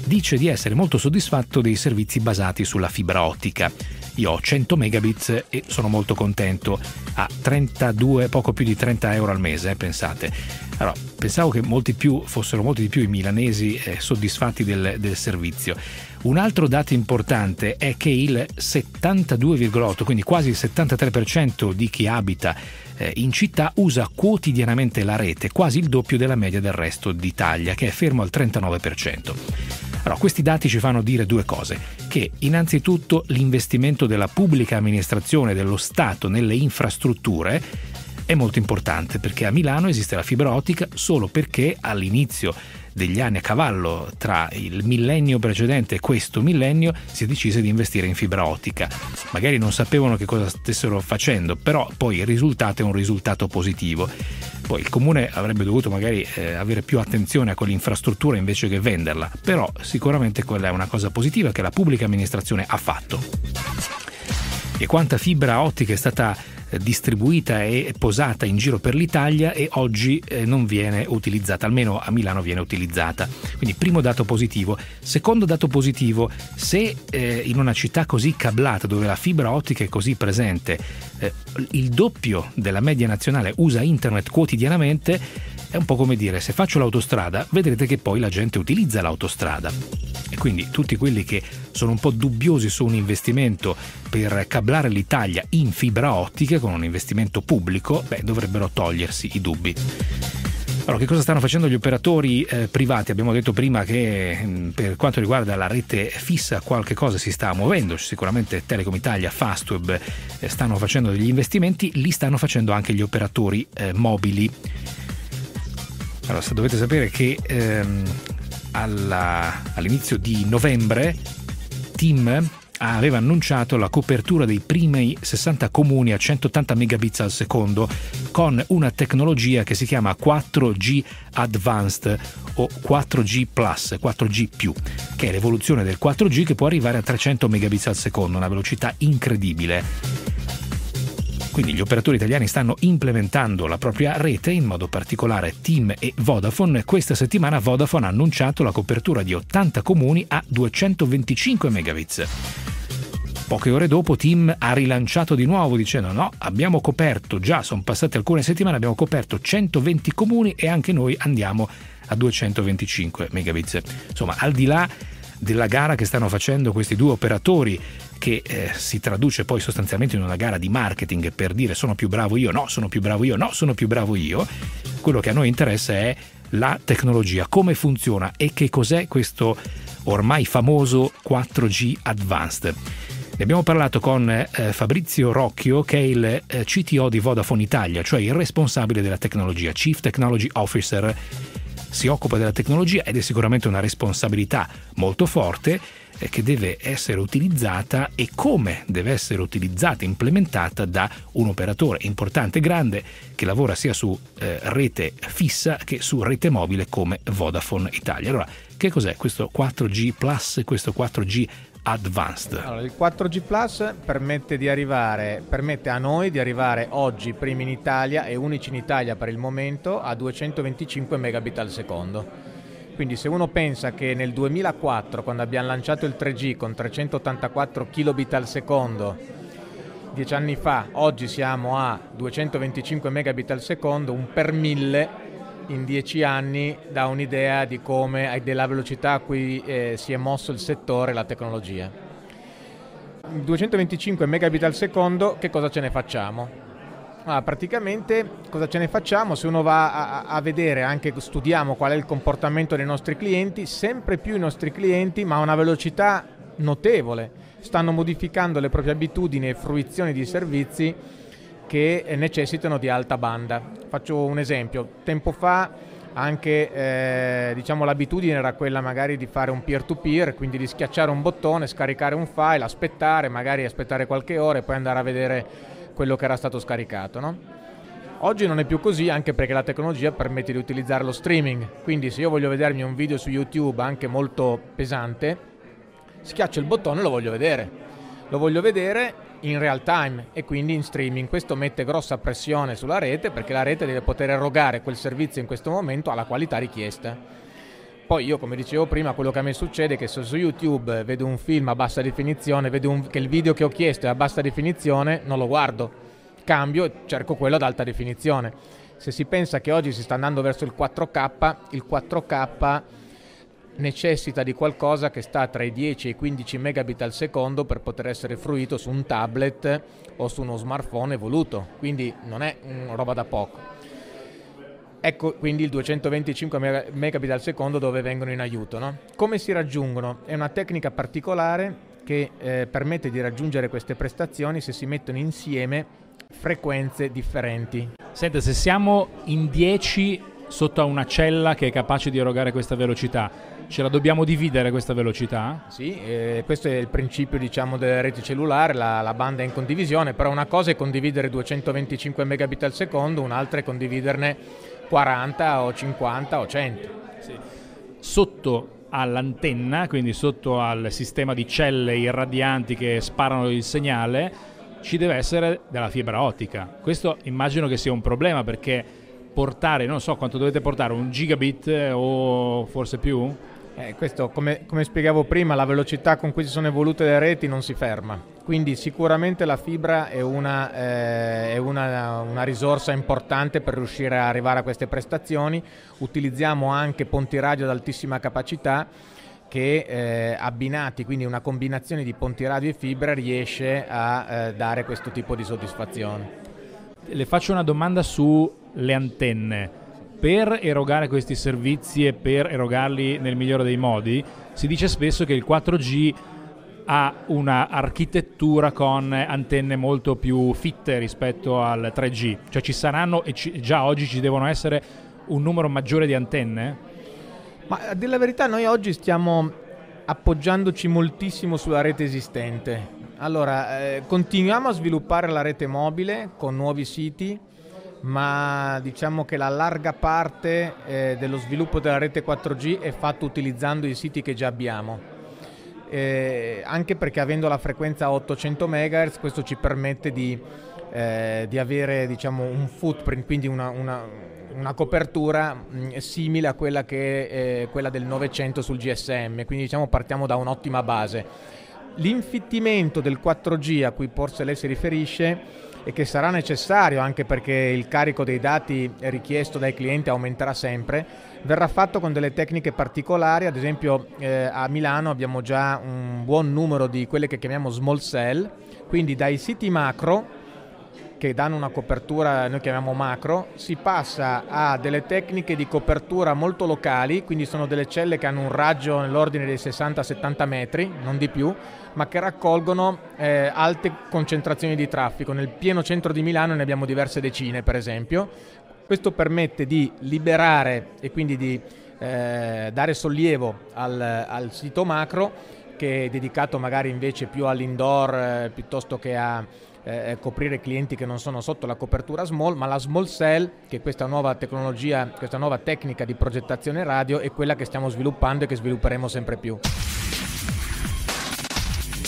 dice di essere molto soddisfatto dei servizi basati sulla fibra ottica. Io ho 100 megabits e sono molto contento, a 32, poco più di 30 euro al mese, eh, pensate. Allora, pensavo che molti più, fossero molti di più i milanesi eh, soddisfatti del, del servizio. Un altro dato importante è che il 72,8, quindi quasi il 73% di chi abita eh, in città usa quotidianamente la rete, quasi il doppio della media del resto d'Italia, che è fermo al 39%. Allora, questi dati ci fanno dire due cose, che innanzitutto l'investimento della pubblica amministrazione, dello Stato nelle infrastrutture è molto importante perché a Milano esiste la fibra ottica solo perché all'inizio degli anni a cavallo tra il millennio precedente e questo millennio si decise di investire in fibra ottica. Magari non sapevano che cosa stessero facendo, però poi il risultato è un risultato positivo. Poi il comune avrebbe dovuto magari eh, avere più attenzione a quell'infrastruttura invece che venderla, però sicuramente quella è una cosa positiva che la pubblica amministrazione ha fatto. E quanta fibra ottica è stata distribuita e posata in giro per l'Italia e oggi eh, non viene utilizzata, almeno a Milano viene utilizzata. Quindi primo dato positivo. Secondo dato positivo, se eh, in una città così cablata, dove la fibra ottica è così presente, eh, il doppio della media nazionale usa internet quotidianamente, è un po' come dire, se faccio l'autostrada, vedrete che poi la gente utilizza l'autostrada. E quindi tutti quelli che sono un po' dubbiosi su un investimento per cablare l'Italia in fibra ottica con un investimento pubblico, beh, dovrebbero togliersi i dubbi. Allora, che cosa stanno facendo gli operatori eh, privati? Abbiamo detto prima che mh, mm, per quanto riguarda la rete fissa qualche cosa si sta muovendo, sicuramente Telecom Italia, Fastweb eh, stanno facendo degli investimenti, li stanno facendo anche gli operatori eh, mobili. Allora, dovete sapere che ehm, alla, all'inizio di novembre Tim aveva annunciato la copertura dei primi 60 comuni a 180 megabits al secondo con una tecnologia che si chiama 4G Advanced o 4G Plus, 4G che è l'evoluzione del 4G che può arrivare a 300 megabits al secondo, una velocità incredibile. Quindi gli operatori italiani stanno implementando la propria rete, in modo particolare Team e Vodafone. Questa settimana Vodafone ha annunciato la copertura di 80 comuni a 225 megabits. Poche ore dopo Tim ha rilanciato di nuovo dicendo no, abbiamo coperto, già sono passate alcune settimane, abbiamo coperto 120 comuni e anche noi andiamo a 225 megabits. Insomma, al di là della gara che stanno facendo questi due operatori che eh, si traduce poi sostanzialmente in una gara di marketing per dire sono più bravo io, no, sono più bravo io, no, sono più bravo io, quello che a noi interessa è la tecnologia, come funziona e che cos'è questo ormai famoso 4G Advanced. Ne abbiamo parlato con eh, Fabrizio Rocchio, che è il eh, CTO di Vodafone Italia, cioè il responsabile della tecnologia, Chief Technology Officer. Si occupa della tecnologia ed è sicuramente una responsabilità molto forte eh, che deve essere utilizzata e come deve essere utilizzata, implementata da un operatore importante grande che lavora sia su eh, rete fissa che su rete mobile come Vodafone Italia. Allora, che cos'è questo 4G Plus, questo 4G Advanced. Allora, il 4G Plus permette, permette, a noi di arrivare oggi, primi in Italia e unici in Italia per il momento, a 225 megabit al secondo. Quindi se uno pensa che nel 2004, quando abbiamo lanciato il 3G con 384 kilobit al secondo, dieci anni fa, oggi siamo a 225 megabit al secondo, un per mille in dieci anni dà un'idea come, della velocità a cui eh, si è mosso il settore e la tecnologia. 225 megabit al secondo, che cosa ce ne facciamo? Allora, praticamente cosa ce ne facciamo? Se uno va a, a, vedere, anche studiamo qual è il comportamento dei nostri clienti, sempre più i nostri clienti, ma a una velocità notevole, stanno modificando le proprie abitudini e fruizioni di servizi che necessitano di alta banda. Faccio un esempio, tempo fa anche eh, diciamo, l'abitudine era quella magari di fare un peer-to-peer, quindi di schiacciare un bottone, scaricare un file, aspettare, magari aspettare qualche ora e poi andare a vedere quello che era stato scaricato. No? Oggi non è più così anche perché la tecnologia permette di utilizzare lo streaming, quindi se io voglio vedermi un video su YouTube anche molto pesante, schiaccio il bottone e lo voglio vedere. Lo voglio vedere in real time e quindi in streaming. Questo mette grossa pressione sulla rete perché la rete deve poter erogare quel servizio in questo momento alla qualità richiesta. Poi io, come dicevo prima, quello che a me succede è che se su YouTube vedo un film a bassa definizione, vedo un, che il video che ho chiesto è a bassa definizione, non lo guardo. Cambio e cerco quello ad alta definizione. Se si pensa che oggi si sta andando verso il 4K, il 4K necessita di qualcosa che sta tra i 10 e i 15 megabit al secondo per poter essere fruito su un tablet o su uno smartphone evoluto. Quindi non è roba da poco. Ecco quindi il 225 megabit al secondo dove vengono in aiuto. No? Come si raggiungono? È una tecnica particolare che eh, permette di raggiungere queste prestazioni se si mettono insieme frequenze differenti. Senta, se siamo in 10 sotto a una cella che è capace di erogare questa velocità, ce la dobbiamo dividere questa velocità? Sì, eh, questo è il principio diciamo, della rete cellulare, la, la, banda è in condivisione, però una cosa è condividere 225 megabit al secondo, un'altra è condividerne 40 o 50 o 100. Sì. Sotto all'antenna, quindi sotto al sistema di celle irradianti che sparano il segnale, ci deve essere della fibra ottica. Questo immagino che sia un problema perché portare, non so quanto dovete portare, un gigabit eh, o forse più? Eh, questo, come, come, spiegavo prima, la velocità con cui si sono evolute le reti non si ferma, quindi sicuramente la fibra è, una, eh, è una, una, risorsa importante per riuscire a arrivare a queste prestazioni. Utilizziamo anche ponti radio ad altissima capacità che eh, abbinati, quindi una combinazione di ponti radio e fibra riesce a eh, dare questo tipo di soddisfazione. Le faccio una domanda sulle antenne per erogare questi servizi e per erogarli nel migliore dei modi, si dice spesso che il 4G ha un'architettura con antenne molto più fitte rispetto al 3G, cioè ci saranno e ci, già oggi ci devono essere un numero maggiore di antenne? Ma a dire la verità noi oggi stiamo appoggiandoci moltissimo sulla rete esistente. Allora, eh, continuiamo a sviluppare la rete mobile con nuovi siti, ma diciamo che la larga parte eh, dello sviluppo della rete 4G è fatto utilizzando i siti che già abbiamo. Eh, anche perché avendo la frequenza 800 MHz questo ci permette di, eh, di avere diciamo, un footprint, quindi una, una, una copertura mh, mm, simile a quella, che, eh, quella del 900 sul GSM, quindi diciamo, partiamo da un'ottima base. L'infittimento del 4G a cui forse lei si riferisce e che sarà necessario anche perché il carico dei dati richiesto dai clienti aumenterà sempre, verrà fatto con delle tecniche particolari, ad esempio eh, a Milano abbiamo già un buon numero di quelle che chiamiamo small cell, quindi dai siti macro che danno una copertura, noi chiamiamo macro, si passa a delle tecniche di copertura molto locali, quindi sono delle celle che hanno un raggio nell'ordine dei 60-70 metri, non di più, ma che raccolgono eh, alte concentrazioni di traffico. Nel pieno centro di Milano ne abbiamo diverse decine, per esempio. Questo permette di liberare e quindi di eh, dare sollievo al, al, sito macro che è dedicato magari invece più all'indoor eh, piuttosto che a eh, coprire clienti che non sono sotto la copertura small, ma la small cell, che è questa nuova tecnologia, questa nuova tecnica di progettazione radio, è quella che stiamo sviluppando e che svilupperemo sempre più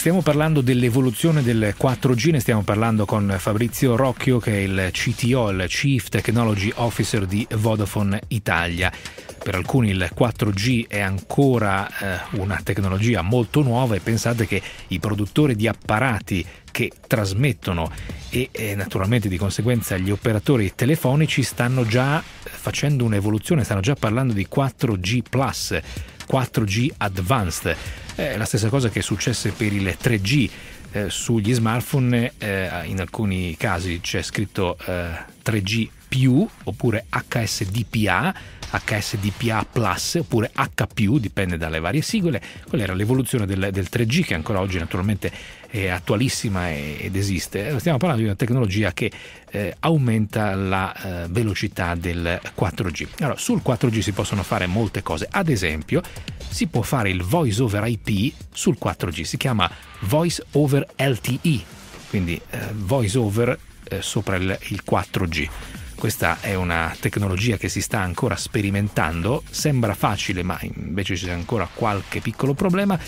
stiamo parlando dell'evoluzione del 4G, ne stiamo parlando con Fabrizio Rocchio che è il CTO, il Chief Technology Officer di Vodafone Italia. Per alcuni il 4G è ancora eh, una tecnologia molto nuova e pensate che i produttori di apparati che trasmettono e eh, naturalmente di conseguenza gli operatori telefonici stanno già eh, facendo un'evoluzione, stanno già parlando di 4G ⁇ 4G Advanced. È eh, la stessa cosa che successe per il 3G. Eh, sugli smartphone eh, in alcuni casi c'è scritto eh, 3G oppure HSDPA, HSDPA Plus oppure H+, dipende dalle varie sigle. Quella era l'evoluzione del, del 3G che ancora oggi naturalmente è attualissima ed esiste. Stiamo parlando di una tecnologia che eh, aumenta la eh, velocità del 4G. Allora, sul 4G si possono fare molte cose. Ad esempio, si può fare il voice over IP sul 4G, si chiama voice over LTE, quindi eh, voice over eh, sopra il, il 4G. Questa è una tecnologia che si sta ancora sperimentando, sembra facile ma invece c'è ancora qualche piccolo problema.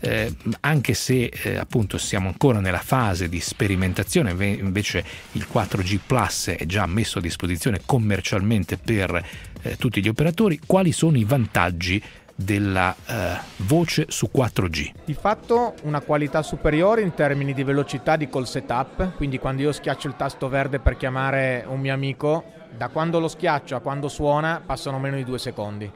Eh, anche se eh, appunto siamo ancora nella fase di sperimentazione, invece il 4G Plus è già messo a disposizione commercialmente per eh, tutti gli operatori, quali sono i vantaggi della eh, voce su 4G. Di fatto una qualità superiore in termini di velocità di call setup, quindi quando io schiaccio il tasto verde per chiamare un mio amico, da quando lo schiaccio a quando suona passano meno di due secondi.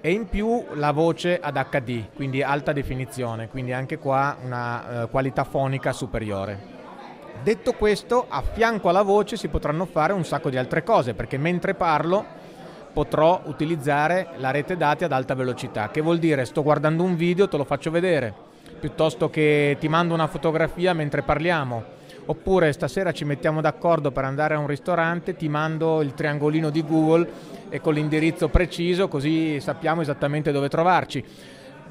E in più la voce ad HD, quindi alta definizione, quindi anche qua una eh, qualità fonica superiore. Detto questo, a fianco alla voce si potranno fare un sacco di altre cose, perché mentre parlo potrò utilizzare la rete dati ad alta velocità, che vuol dire sto guardando un video, te lo faccio vedere, piuttosto che ti mando una fotografia mentre parliamo. Oppure stasera ci mettiamo d'accordo per andare a un ristorante, ti mando il triangolino di Google e con l'indirizzo preciso così sappiamo esattamente dove trovarci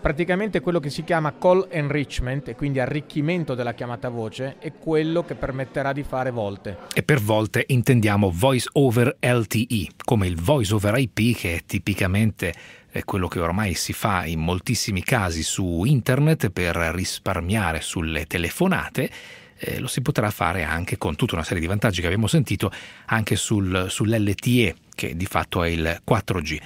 praticamente quello che si chiama call enrichment e quindi arricchimento della chiamata voce è quello che permetterà di fare volte. E per volte intendiamo voice over LTE, come il voice over IP che è tipicamente è eh, quello che ormai si fa in moltissimi casi su internet per risparmiare sulle telefonate. Eh, lo si potrà fare anche con tutta una serie di vantaggi che abbiamo sentito anche sul, sull'LTE, che di fatto è il 4G.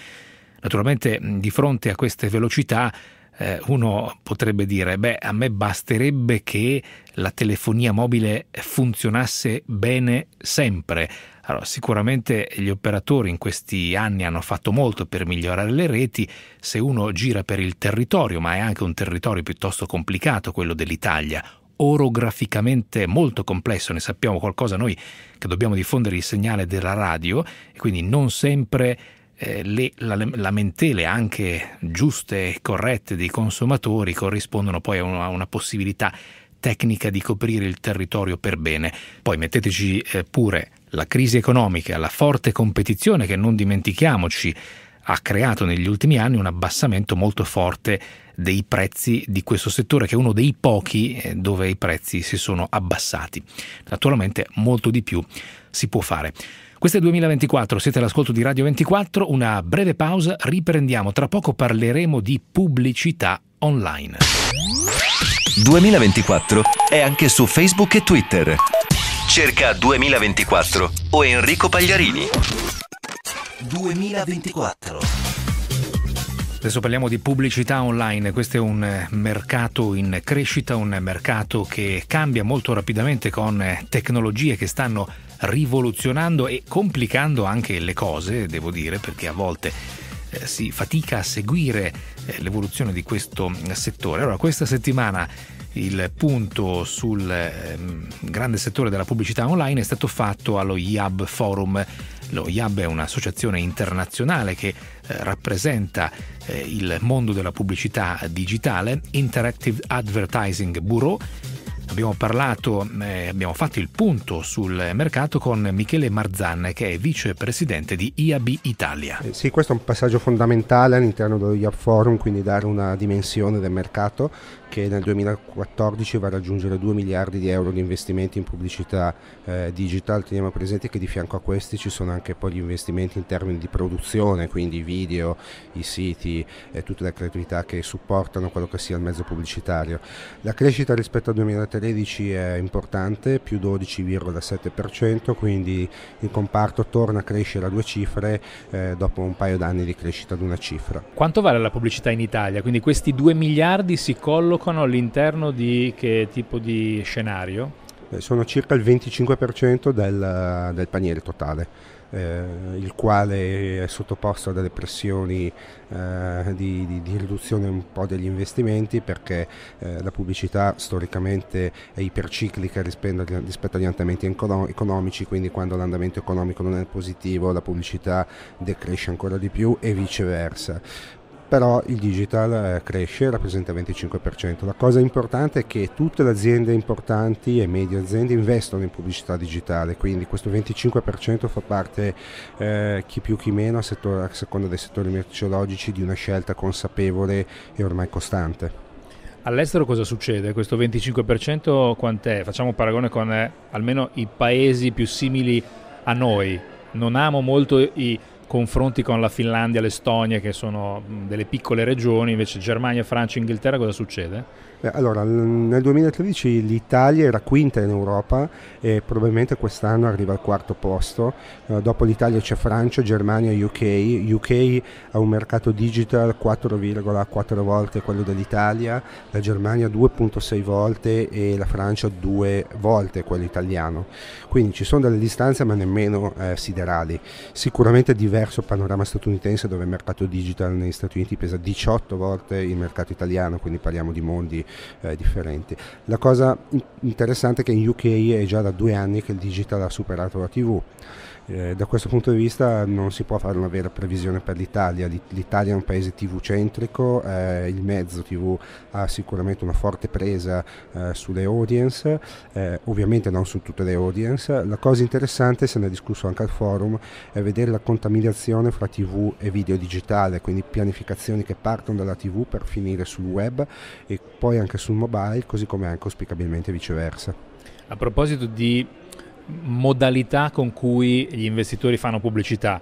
Naturalmente di fronte a queste velocità eh, uno potrebbe dire, beh, a me basterebbe che la telefonia mobile funzionasse bene sempre. Allora, sicuramente gli operatori in questi anni hanno fatto molto per migliorare le reti, se uno gira per il territorio, ma è anche un territorio piuttosto complicato quello dell'Italia, orograficamente molto complesso, ne sappiamo qualcosa noi che dobbiamo diffondere il segnale della radio e quindi non sempre eh, le lamentele anche giuste e corrette dei consumatori corrispondono poi a una, a una possibilità tecnica di coprire il territorio per bene. Poi metteteci eh, pure la crisi economica, la forte competizione che non dimentichiamoci ha creato negli ultimi anni un abbassamento molto forte dei prezzi di questo settore, che è uno dei pochi eh, dove i prezzi si sono abbassati. Naturalmente molto di più si può fare. Questo è 2024, siete all'ascolto di Radio 24, una breve pausa, riprendiamo, tra poco parleremo di pubblicità online. 2024 è anche su Facebook e Twitter. Cerca 2024 o Enrico Pagliarini. 2024. Adesso parliamo di pubblicità online, questo è un mercato in crescita, un mercato che cambia molto rapidamente con tecnologie che stanno rivoluzionando e complicando anche le cose, devo dire, perché a volte eh, si fatica a seguire eh, l'evoluzione di questo mm, settore. Allora, questa settimana il punto sul ehm, grande settore della pubblicità online è stato fatto allo IAB Forum. Lo IAB è un'associazione internazionale che eh, rappresenta il mondo della pubblicità digitale, Interactive Advertising Bureau, Abbiamo parlato, eh, abbiamo fatto il punto sul mercato con Michele Marzan, che è vicepresidente di IAB Italia. Eh sì, questo è un passaggio fondamentale all'interno dello IAB Forum, quindi dare una dimensione del mercato che nel 2014 va a raggiungere 2 miliardi di euro di investimenti in pubblicità eh, digital. Teniamo presente che di fianco a questi ci sono anche poi gli investimenti in termini di produzione, quindi i video, i siti e eh, tutte le creatività che supportano quello che sia il mezzo pubblicitario. La crescita rispetto al 2013 è importante, più 12,7%, quindi il comparto torna a crescere a due cifre eh, dopo un paio d'anni di crescita ad una cifra. Quanto vale la pubblicità in Italia? Quindi questi 2 miliardi si collocano collocano all'interno di che tipo di scenario? Eh, sono circa il 25% del, del paniere totale. Eh, il quale è sottoposto a delle pressioni eh, di, di, di, riduzione un po' degli investimenti perché eh, la pubblicità storicamente è iperciclica rispetto, rispetto agli andamenti economici, quindi quando l'andamento economico non è positivo la pubblicità decresce ancora di più e viceversa però il digital eh, cresce, rappresenta il 25%. La cosa importante è che tutte le aziende importanti e medie aziende investono in pubblicità digitale, quindi questo 25% fa parte, eh, chi più chi meno, a, settore, a seconda dei settori merceologici, di una scelta consapevole e ormai costante. All'estero cosa succede? Questo 25% quant'è? Facciamo un paragone con eh, almeno i paesi più simili a noi. Non amo molto i confronti con la Finlandia, l'Estonia, che sono delle piccole regioni, invece Germania, Francia, Inghilterra, cosa succede? allora, nel 2013 l'Italia era quinta in Europa e probabilmente quest'anno arriva al quarto posto. Eh, dopo l'Italia c'è Francia, Germania, e UK. UK ha un mercato digital 4,4 volte quello dell'Italia, la Germania 2,6 volte e la Francia 2 volte quello italiano. Quindi ci sono delle distanze ma nemmeno eh, siderali. Sicuramente è diverso il panorama statunitense dove il mercato digital negli Stati Uniti pesa 18 volte il mercato italiano, quindi parliamo di mondi eh, differenti. La cosa interessante è che in UK è già da due anni che il digital ha superato la TV. Eh, da questo punto di vista non si può fare una vera previsione per l'Italia, l'Italia è un paese tv centrico, eh, il mezzo tv ha sicuramente una forte presa eh, sulle audience, eh, ovviamente non su tutte le audience, la cosa interessante, se ne è discusso anche al forum, è vedere la contaminazione fra tv e video digitale, quindi pianificazioni che partono dalla tv per finire sul web e poi anche sul mobile, così come anche auspicabilmente viceversa. A proposito di modalità con cui gli investitori fanno pubblicità.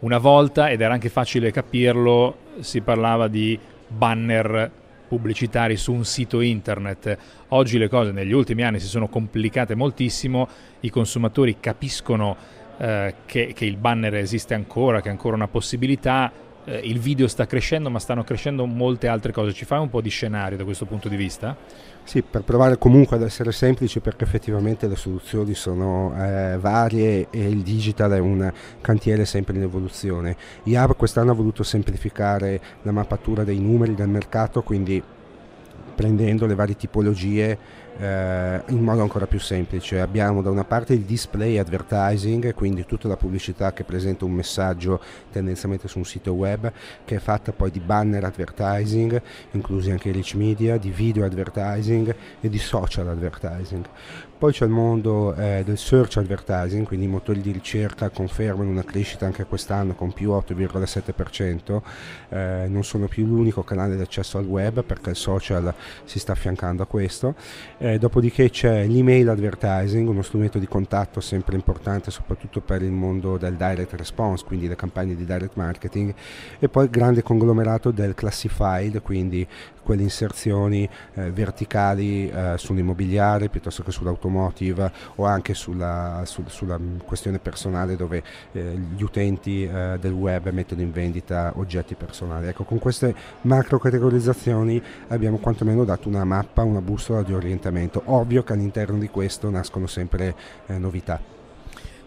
Una volta, ed era anche facile capirlo, si parlava di banner pubblicitari su un sito internet. Oggi le cose negli ultimi anni si sono complicate moltissimo, i consumatori capiscono eh, che, che il banner esiste ancora, che è ancora una possibilità, eh, il video sta crescendo, ma stanno crescendo molte altre cose. Ci fai un po' di scenario da questo punto di vista? Sì, per provare comunque ad essere semplici, perché effettivamente le soluzioni sono eh, varie e il digital è un cantiere sempre in evoluzione. IAB quest'anno ha voluto semplificare la mappatura dei numeri del mercato, quindi prendendo le varie tipologie eh, in modo ancora più semplice. Abbiamo da una parte il display advertising, quindi tutta la pubblicità che presenta un messaggio tendenzialmente su un sito web, che è fatta poi di banner advertising, inclusi anche i rich media, di video advertising e di social advertising. Poi c'è il mondo eh, del search advertising, quindi i motori di ricerca confermano una crescita anche quest'anno con più 8,7%, eh, non sono più l'unico canale di accesso al web perché il social si sta affiancando a questo. Eh, dopodiché c'è l'email advertising, uno strumento di contatto sempre importante soprattutto per il mondo del direct response, quindi le campagne di direct marketing e poi il grande conglomerato del classified, quindi quelle inserzioni eh, verticali eh, sull'immobiliare piuttosto che sull'automotive o anche sulla, su, sulla questione personale dove eh, gli utenti eh, del web mettono in vendita oggetti personali. Ecco, con queste macro categorizzazioni abbiamo quantomeno dato una mappa, una bussola di orientamento. Ovvio che all'interno di questo nascono sempre eh, novità.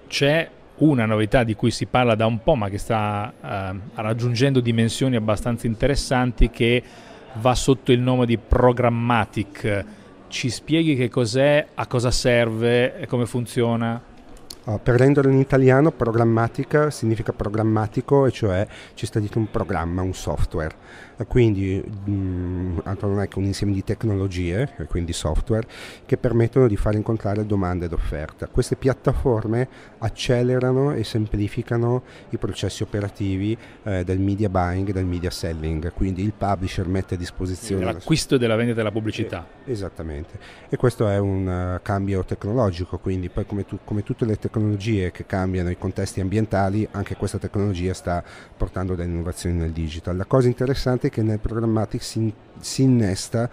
C'è una novità di cui si parla da un po' ma che sta eh, raggiungendo dimensioni abbastanza interessanti che va sotto il nome di Programmatic. Ci spieghi che cos'è, a cosa serve e come funziona? Oh, per renderlo in italiano, Programmatic significa programmatico, e cioè ci sta dietro un programma, un software. Quindi mh, mm, AntonLake è un insieme di tecnologie, e quindi software, che permettono di far incontrare domanda ed offerta. Queste piattaforme accelerano e semplificano i processi operativi eh, del media buying e del media selling, quindi il publisher mette a disposizione... L'acquisto della vendita della pubblicità. Eh, esattamente, e questo è un uh, cambio tecnologico, quindi poi come, tu, come tutte le tecnologie che cambiano i contesti ambientali, anche questa tecnologia sta portando delle innovazioni nel digital. La cosa interessante è che nel programmatic si, si innesta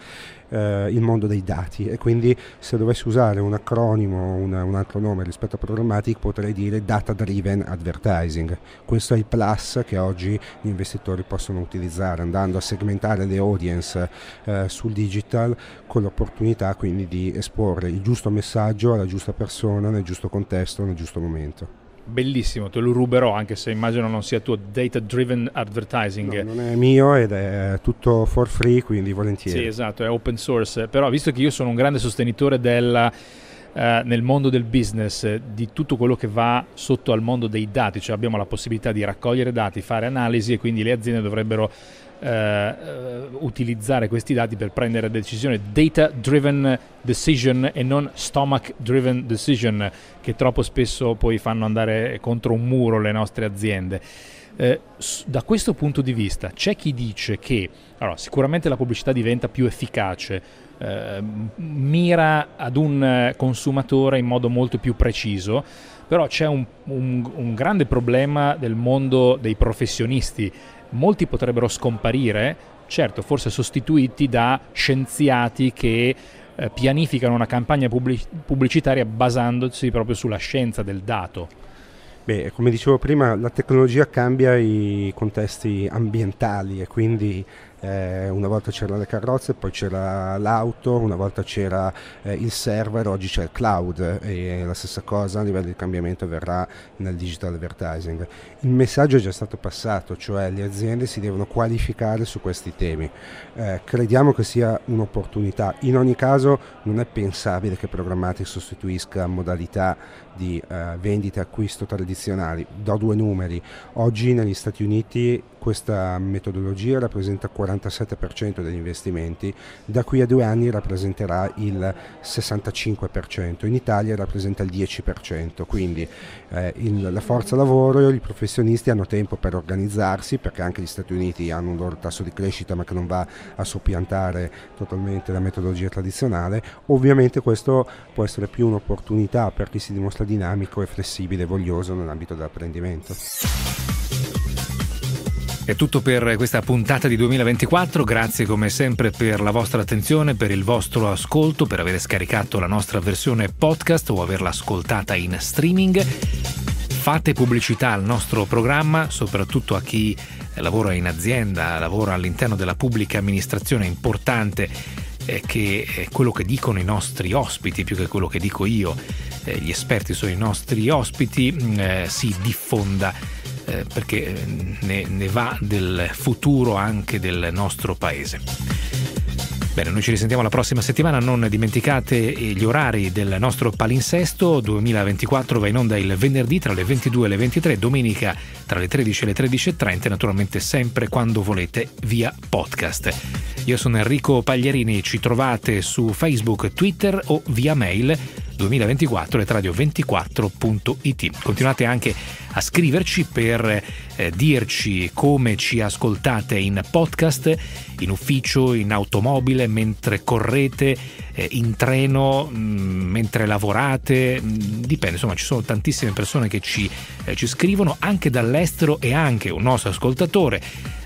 eh, il mondo dei dati e quindi se dovessi usare un acronimo, una, un altro nome rispetto a programmatic potrei dire data driven advertising. Questo è il plus che oggi gli investitori possono utilizzare andando a segmentare le audience eh, sul digital con l'opportunità quindi di esporre il giusto messaggio alla giusta persona nel giusto contesto, nel giusto momento bellissimo, te lo ruberò anche se immagino non sia tuo data driven advertising. No, non è mio ed è tutto for free, quindi volentieri. Sì, esatto, è open source, però visto che io sono un grande sostenitore del, eh, nel mondo del business, di tutto quello che va sotto al mondo dei dati, cioè abbiamo la possibilità di raccogliere dati, fare analisi e quindi le aziende dovrebbero eh, eh, utilizzare questi dati per prendere decisioni data driven decision e non stomach driven decision che troppo spesso poi fanno andare contro un muro le nostre aziende. Eh, da questo punto di vista c'è chi dice che allora, sicuramente la pubblicità diventa più efficace, eh, mira ad un consumatore in modo molto più preciso, però c'è un, un, un grande problema del mondo dei professionisti molti potrebbero scomparire, certo forse sostituiti da scienziati che eh, pianificano una campagna pubblicitaria basandosi proprio sulla scienza del dato. Beh, come dicevo prima, la tecnologia cambia i contesti ambientali e quindi eh, una volta c'erano le carrozze, poi c'era l'auto, una volta c'era eh, il server, oggi c'è il cloud e la stessa cosa a livello di cambiamento avverrà nel digital advertising. Il messaggio è già stato passato, cioè le aziende si devono qualificare su questi temi. Eh, crediamo che sia un'opportunità, in ogni caso non è pensabile che programmatic sostituisca modalità di eh, vendita e acquisto tradizionali. Do due numeri. Oggi negli Stati Uniti questa metodologia rappresenta il 47% degli investimenti, da qui a due anni rappresenterà il 65%, in Italia rappresenta il 10%, quindi eh, il, la forza lavoro i professionisti hanno tempo per organizzarsi perché anche gli Stati Uniti hanno un loro tasso di crescita ma che non va a soppiantare totalmente la metodologia tradizionale, ovviamente questo può essere più un'opportunità per chi si dimostra dinamico e flessibile e voglioso nell'ambito dell'apprendimento. È tutto per questa puntata di 2024, grazie come sempre per la vostra attenzione, per il vostro ascolto, per aver scaricato la nostra versione podcast o averla ascoltata in streaming. Fate pubblicità al nostro programma, soprattutto a chi lavora in azienda, lavora all'interno della pubblica amministrazione, è importante eh, che eh, quello che dicono i nostri ospiti, più che quello che dico io, eh, gli esperti sono i nostri ospiti, mm, eh, si diffonda eh, perché eh, ne, ne va del futuro anche del nostro paese. Bene, noi ci risentiamo la prossima settimana, non dimenticate gli orari del nostro palinsesto, 2024 va in onda il venerdì tra le 22 e le 23, domenica tra le 13 e le 13.30, naturalmente sempre quando volete via podcast. Io sono Enrico Pagliarini, ci trovate su Facebook, Twitter o via mail 2024 etradio24.it. Continuate anche a scriverci per eh, dirci come ci ascoltate in podcast, in ufficio, in automobile, mentre correte, eh, in treno, mh, mm, mentre lavorate, mh, mm, dipende, insomma ci sono tantissime persone che ci, eh, ci scrivono anche dall'estero all'estero e anche un nostro ascoltatore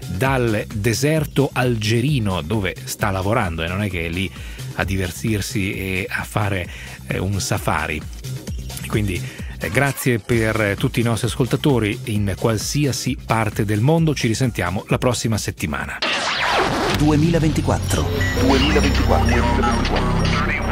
dal deserto algerino dove sta lavorando e non è che è lì a divertirsi e a fare eh, un safari. Quindi eh, grazie per eh, tutti i nostri ascoltatori in qualsiasi parte del mondo, ci risentiamo la prossima settimana. 2024. 2024. 2024.